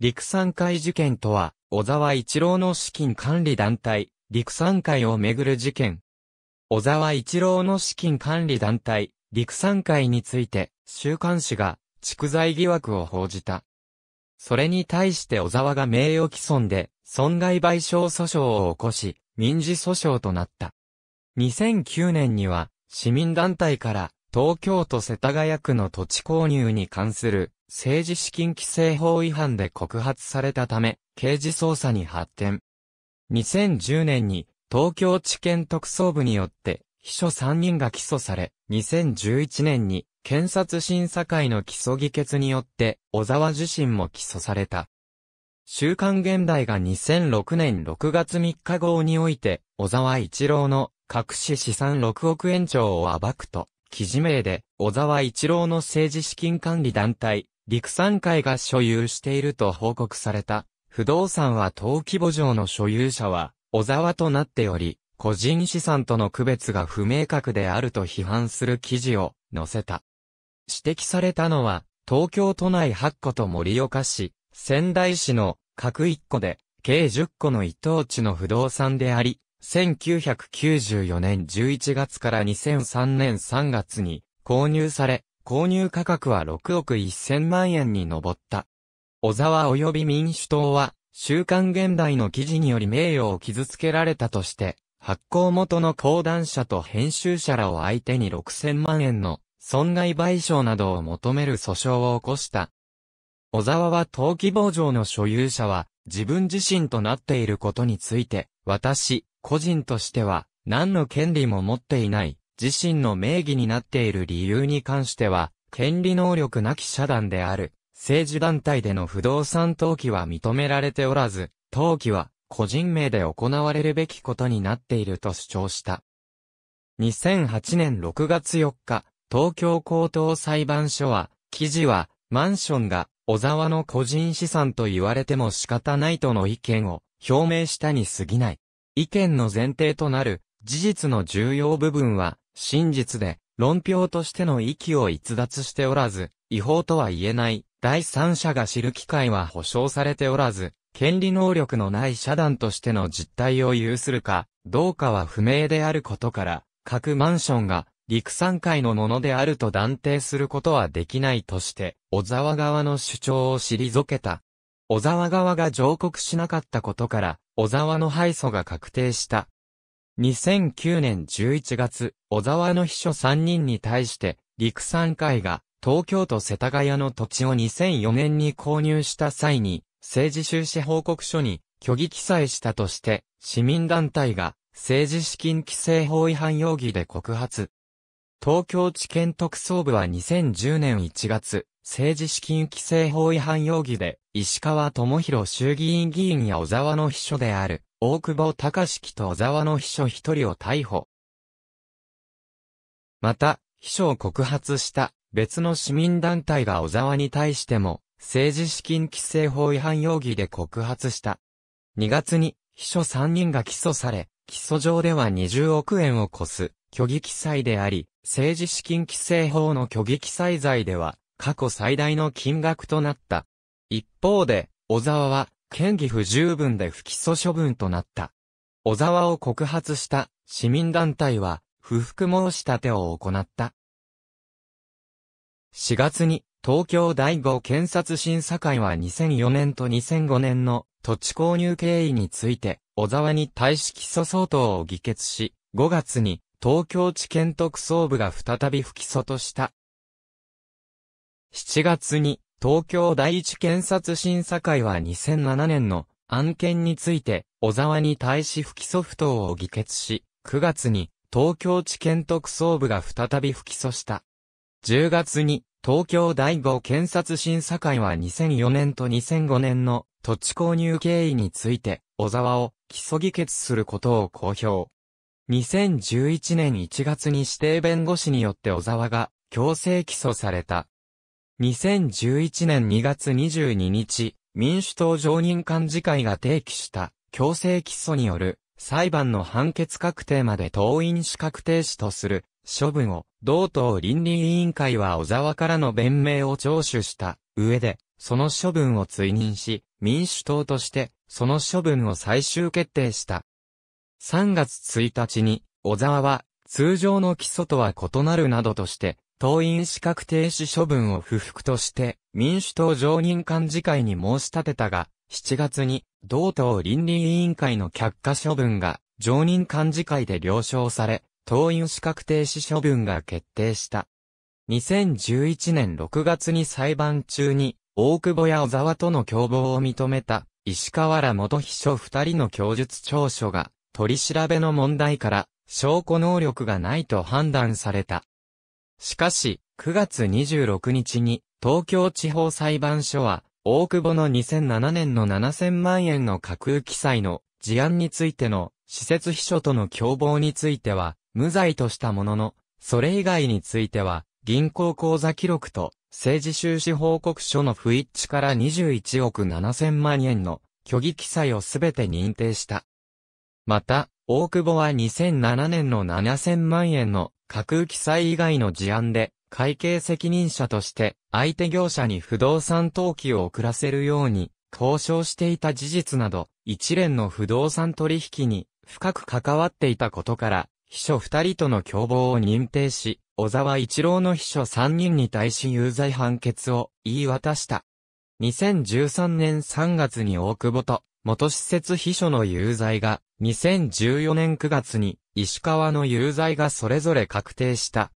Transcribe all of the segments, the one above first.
陸産会事件とは、小沢一郎の資金管理団体、陸産会をめぐる事件。小沢一郎の資金管理団体、陸産会について、週刊誌が、蓄財疑惑を報じた。それに対して小沢が名誉毀損で、損害賠償訴訟を起こし、民事訴訟となった。2009年には、市民団体から、東京都世田谷区の土地購入に関する政治資金規正法違反で告発されたため、刑事捜査に発展。2010年に東京地検特捜部によって秘書3人が起訴され、2011年に検察審査会の起訴議決によって小沢自身も起訴された。週刊現代が2006年6月3日号において、小沢一郎の隠し資産6億円超を暴くと、記事名で、小沢一郎の政治資金管理団体、陸産会が所有していると報告された。不動産は登記簿上の所有者は、小沢となっており、個人資産との区別が不明確であると批判する記事を載せた。指摘されたのは、東京都内8個と盛岡市、仙台市の各1個で、計10個の一等地の不動産であり、1994年11月から2003年3月に購入され、購入価格は6億1000万円に上った。小沢及び民主党は、週刊現代の記事により名誉を傷つけられたとして、発行元の講談社と編集者らを相手に6000万円の損害賠償などを求める訴訟を起こした。小沢は登記簿上の所有者は自分自身となっていることについて、私、個人としては、何の権利も持っていない、自身の名義になっている理由に関しては、権利能力なき社団である、政治団体での不動産登記は認められておらず、登記は個人名で行われるべきことになっていると主張した。2008年6月4日、東京高等裁判所は、記事は、マンションが小沢の個人資産と言われても仕方ないとの意見を表明したに過ぎない。意見の前提となる事実の重要部分は真実で論評としての域を逸脱しておらず、違法とは言えない第三者が知る機会は保障されておらず、権利能力のない社団としての実態を有するか、どうかは不明であることから、各マンションが陸産会のものであると断定することはできないとして、小沢側の主張を退けた。小沢側が上告しなかったことから、小沢の敗訴が確定した。2009年11月、小沢の秘書3人に対して、陸産会が東京都世田谷の土地を2004年に購入した際に、政治収支報告書に虚偽記載したとして、市民団体が政治資金規制法違反容疑で告発。東京地検特捜部は2010年1月、政治資金規正法違反容疑で、石川智弘衆議院議員や小沢の秘書である、大久保隆樹と小沢の秘書一人を逮捕。また、秘書を告発した別の市民団体が小沢に対しても、政治資金規正法違反容疑で告発した。2月に、秘書3人が起訴され、起訴状では20億円を超す、虚偽記載であり、政治資金規正法の虚偽記載罪では、過去最大の金額となった。一方で、小沢は、嫌疑不十分で不起訴処分となった。小沢を告発した市民団体は、不服申し立てを行った。4月に、東京第5検察審査会は2004年と2005年の土地購入経緯について、小沢に対し起訴相当を議決し、5月に東京地検特捜部が再び不起訴とした。7月に、東京第一検察審査会は2007年の案件について、小沢に対し不起訴不当を議決し、9月に東京地検特捜部が再び不起訴した。10月に東京第五検察審査会は2004年と2005年の土地購入経緯について、小沢を起訴議決することを公表。2011年1月に指定弁護士によって小沢が強制起訴された。2011年2月22日、民主党常任幹事会が提起した強制起訴による裁判の判決確定まで党員資格停止とする処分を同党倫理委員会は小沢からの弁明を聴取した上でその処分を追認し民主党としてその処分を最終決定した。3月1日に小沢は通常の起訴とは異なるなどとして党員資格停止処分を不服として、民主党常任幹事会に申し立てたが、7月に、同党倫理委員会の却下処分が、常任幹事会で了承され、党員資格停止処分が決定した。2011年6月に裁判中に、大久保や小沢との共謀を認めた、石川ら元秘書二人の供述調書が、取り調べの問題から、証拠能力がないと判断された。しかし、9月26日に、東京地方裁判所は、大久保の2007年の7000万円の架空記載の事案についての施設秘書との共謀については、無罪としたものの、それ以外については、銀行口座記録と政治収支報告書の不一致から21億7000万円の虚偽記載をすべて認定した。また、大久保は2007年の7000万円の架空記載以外の事案で、会計責任者として、相手業者に不動産登記を遅らせるように、交渉していた事実など、一連の不動産取引に深く関わっていたことから、秘書二人との共謀を認定し、小沢一郎の秘書三人に対し有罪判決を言い渡した。2013年3月に大久保と元施設秘書の有罪が、2014年9月に石川の有罪がそれぞれ確定した。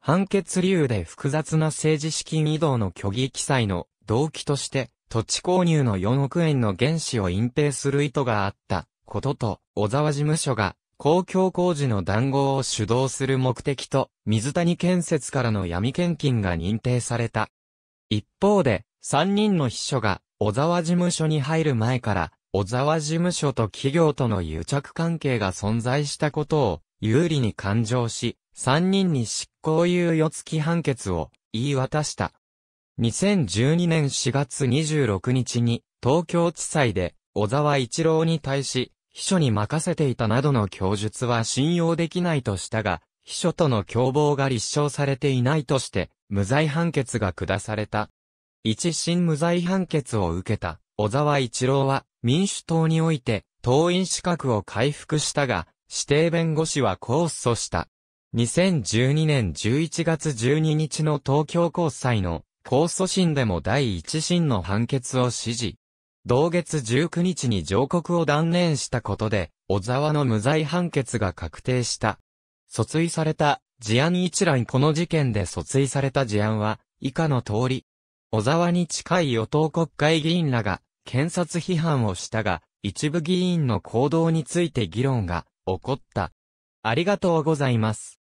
判決理由で複雑な政治資金移動の虚偽記載の動機として、土地購入の4億円の原資を隠蔽する意図があったことと、小沢事務所が公共工事の談合を主導する目的と、水谷建設からの闇献金が認定された。一方で、3人の秘書が小沢事務所に入る前から、小沢事務所と企業との癒着関係が存在したことを有利に勘定し、3人に執行猶予付き判決を言い渡した。2012年4月26日に東京地裁で小沢一郎に対し秘書に任せていたなどの供述は信用できないとしたが、秘書との共謀が立証されていないとして無罪判決が下された。一審無罪判決を受けた。小沢一郎は民主党において党員資格を回復したが、指定弁護士は控訴した。2012年11月12日の東京高裁の控訴審でも第一審の判決を支持。同月19日に上告を断念したことで、小沢の無罪判決が確定した。訴追された事案一覧この事件で訴追された事案は、以下の通り。小沢に近い与党国会議員らが、検察批判をしたが、一部議員の行動について議論が起こった。ありがとうございます。